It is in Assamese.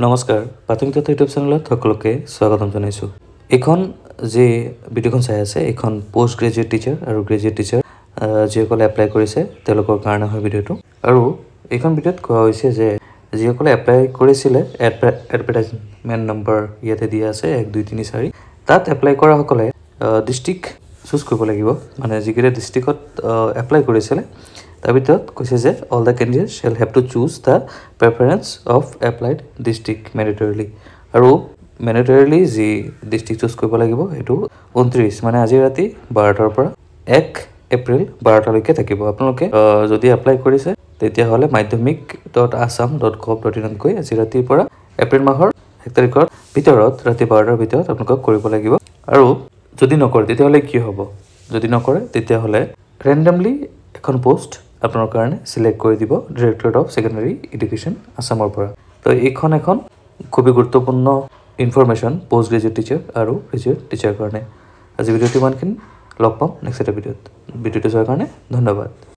নমস্কাৰ প্ৰাথমিক তথ্য ইউটিউব চেনেলত সকলোকে স্বাগতম জনাইছোঁ এইখন যি ভিডিঅ'খন চাই আছে এইখন পষ্ট গ্ৰেজুৱেট টিচাৰ আৰু গ্ৰেজুৱেট টিচাৰ যিসকলে এপ্লাই কৰিছে তেওঁলোকৰ কাৰণে হয় ভিডিঅ'টো আৰু এইখন ভিডিঅ'ত কোৱা হৈছে যে যিসকলে এপ্লাই কৰিছিলে এডভাৰটাইজমেণ্ট নম্বৰ ইয়াতে দিয়া আছে এক দুই তিনি চাৰি তাত এপ্লাই কৰাসকলে ডিষ্ট্ৰিক্ট চুজ কৰিব লাগিব মানে যিকেইটা ডিষ্ট্ৰিক্টত এপ্লাই কৰিছিলে তাৰ ভিতৰত কৈছে যে all the candidate shall have to choose the preference of applied district mandatorily আৰু মেণ্ডেটৰিলি যি ডিষ্ট্ৰিক্ট চুজ কৰিব লাগিব সেইটো ঊনত্ৰিছ মানে আজি ৰাতি বাৰটাৰ পৰা এক এপ্ৰিল বাৰটালৈকে থাকিব আপোনালোকে যদি এপ্লাই কৰিছে তেতিয়াহ'লে Madhyamik dot Assam dot gov dot ইনতকৈ আজি ৰাতিৰ পৰা এপ্ৰিল মাহৰ এক তাৰিখৰ ভিতৰত ৰাতি বাৰটাৰ ভিতৰত আপোনালোকক কৰিব লাগিব আৰু যদি নকৰে তেতিয়াহ'লে কি হ'ব যদি নকৰে তেতিয়াহ'লে ৰেণ্ডামলি এখন পোষ্ট আপোনাৰ কাৰণে চিলেক্ট কৰি দিব ডিৰেক্টৰেট অফ ছেকেণ্ডেৰী এডুকেশ্যন আছামৰ পৰা তো এইখন এখন খুবেই গুৰুত্বপূৰ্ণ ইনফৰ্মেশ্যন পষ্ট গ্ৰেজুৱেট টিচাৰ আৰু গ্ৰেজুৱেট টিচাৰৰ কাৰণে আজি ভিডিঅ'টো ইমানখিনি লগ পাম নেক্সট এটা ভিডিঅ'ত ভিডিঅ'টো চোৱাৰ কাৰণে ধন্যবাদ